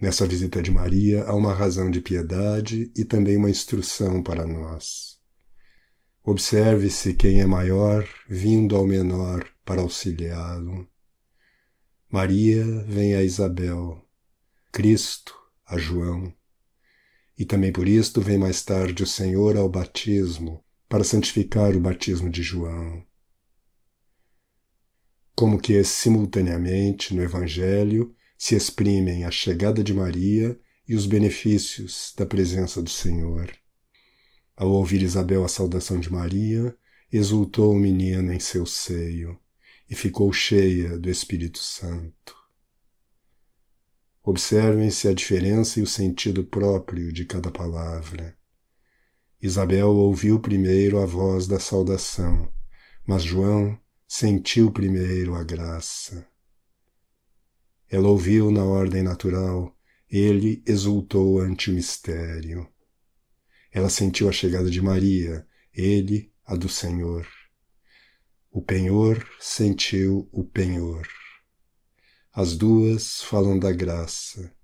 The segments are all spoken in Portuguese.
Nessa visita de Maria há uma razão de piedade e também uma instrução para nós. Observe-se quem é maior vindo ao menor para auxiliá-lo. Maria vem a Isabel, Cristo a João. E também por isto vem mais tarde o Senhor ao batismo, para santificar o batismo de João. Como que simultaneamente no Evangelho se exprimem a chegada de Maria e os benefícios da presença do Senhor. Ao ouvir Isabel a saudação de Maria, exultou o menino em seu seio e ficou cheia do Espírito Santo. Observem-se a diferença e o sentido próprio de cada palavra. Isabel ouviu primeiro a voz da saudação, mas João sentiu primeiro a graça. Ela ouviu na ordem natural, ele exultou ante o mistério. Ela sentiu a chegada de Maria, ele a do Senhor. O penhor sentiu o penhor. As duas falam da graça.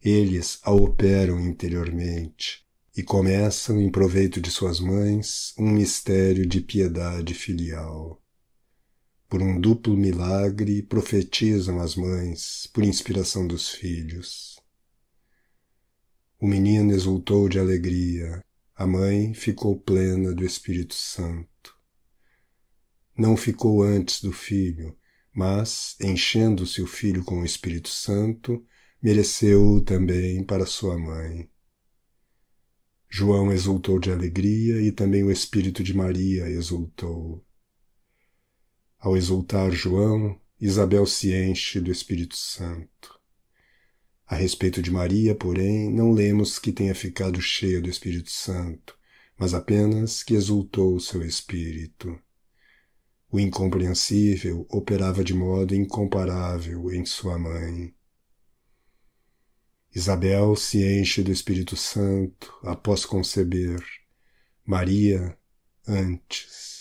Eles a operam interiormente e começam, em proveito de suas mães, um mistério de piedade filial. Por um duplo milagre profetizam as mães, por inspiração dos filhos. O menino exultou de alegria, a mãe ficou plena do Espírito Santo. Não ficou antes do filho, mas, enchendo-se o filho com o Espírito Santo, mereceu-o também para sua mãe. João exultou de alegria e também o Espírito de Maria exultou. Ao exultar João, Isabel se enche do Espírito Santo. A respeito de Maria, porém, não lemos que tenha ficado cheia do Espírito Santo, mas apenas que exultou o seu espírito. O incompreensível operava de modo incomparável em sua mãe. Isabel se enche do Espírito Santo após conceber, Maria antes.